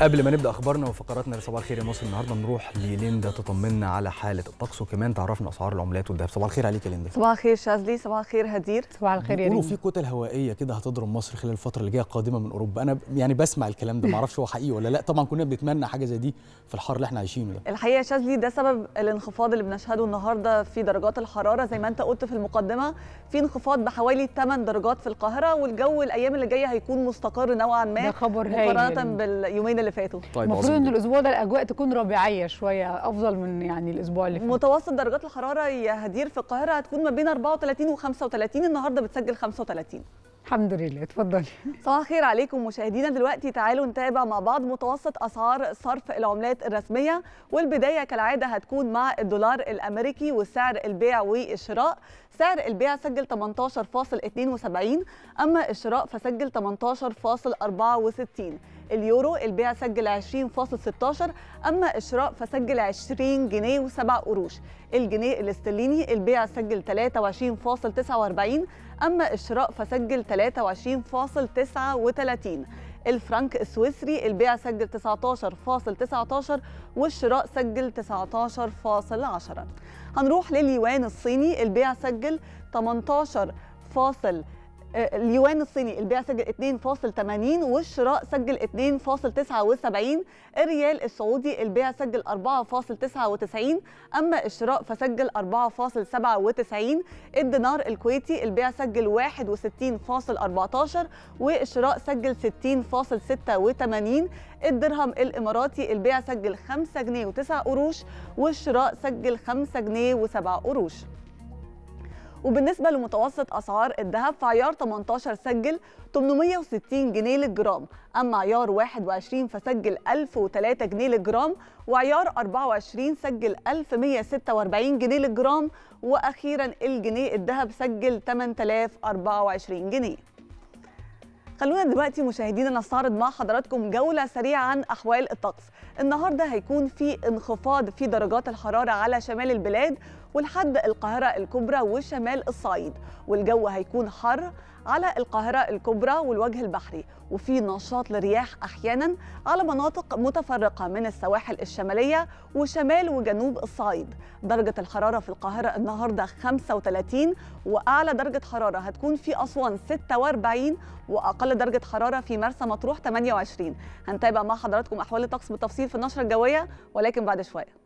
قبل ما نبدا اخبارنا وفقراتنا لصباح الخير يا مصر النهارده نروح لليندا تطمنا على حاله الطقس وكمان تعرفنا اسعار العملات والذهب صباح الخير عليك يا ليندا صباح الخير شاذلي صباح الخير هدير صباح الخير يا ليندا في كتل هوائيه كده هتضرب مصر خلال الفتره اللي جايه قادمه من اوروبا انا يعني بسمع الكلام ده ما اعرفش هو حقيقي ولا لا طبعا كنا بنتمنى حاجه زي دي في الحر اللي احنا عايشينه ده الحقيقه شاذلي ده سبب الانخفاض اللي بنشهده النهارده في درجات الحراره زي ما انت قلت في المقدمه في انخفاض بحوالي 8 درجات في القاهره والجو الايام اللي جايه هيكون مستقر نوعا ما ده خبر هايل مقارنه باليومين اللي اللي فاتوا طيب المفروض ان الاسبوع ده الاجواء تكون ربيعيه شويه افضل من يعني الاسبوع اللي فات متوسط درجات الحراره يا هدير في القاهره هتكون ما بين 34 و35 النهارده بتسجل 35 الحمد لله اتفضلي صباح الخير عليكم مشاهدينا دلوقتي تعالوا نتابع مع بعض متوسط اسعار صرف العملات الرسميه والبدايه كالعاده هتكون مع الدولار الامريكي وسعر البيع والشراء سعر البيع سجل 18.72 اما الشراء فسجل 18.64 اليورو البيع سجل 20.16 أما الشراء فسجل 20 جنيه و7 قروش الجنيه الاسترليني البيع سجل 23.49 أما الشراء فسجل 23.39 الفرنك السويسري البيع سجل 19.19 والشراء سجل 19.10 هنروح لليوان الصيني البيع سجل 18.10 آه، اليوان الصيني البيع سجل 2.80 والشراء سجل 2.79 الريال السعودي البيع سجل 4.99 أما الشراء فسجل 4.97 الدينار الكويتي البيع سجل 61.14 والشراء سجل 60.86 الدرهم الإماراتي البيع سجل 5 جنيه و9 قروش والشراء سجل 5 جنيه و7 قروش وبالنسبة لمتوسط أسعار الذهب فعيار 18 سجل 860 جنيه للجرام أما عيار 21 فسجل 1003 جنيه للجرام وعيار 24 سجل 1146 جنيه للجرام وأخيرا الجنيه الذهب سجل 8024 جنيه خلونا دلوقتي مشاهدينا نستعرض مع حضراتكم جولة سريعة عن أحوال الطقس النهاردة هيكون في انخفاض في درجات الحرارة على شمال البلاد ولحد القاهرة الكبرى وشمال الصعيد والجو هيكون حر على القاهرة الكبرى والوجه البحري وفي نشاط لرياح أحيانا على مناطق متفرقة من السواحل الشمالية وشمال وجنوب الصعيد درجة الحرارة في القاهرة النهاردة 35 وأعلى درجة حرارة هتكون في أسوان 46 وأقل درجة حرارة في مرسى مطروح 28 هنتابع مع حضراتكم أحوال الطقس بالتفصيل في النشرة الجوية ولكن بعد شوية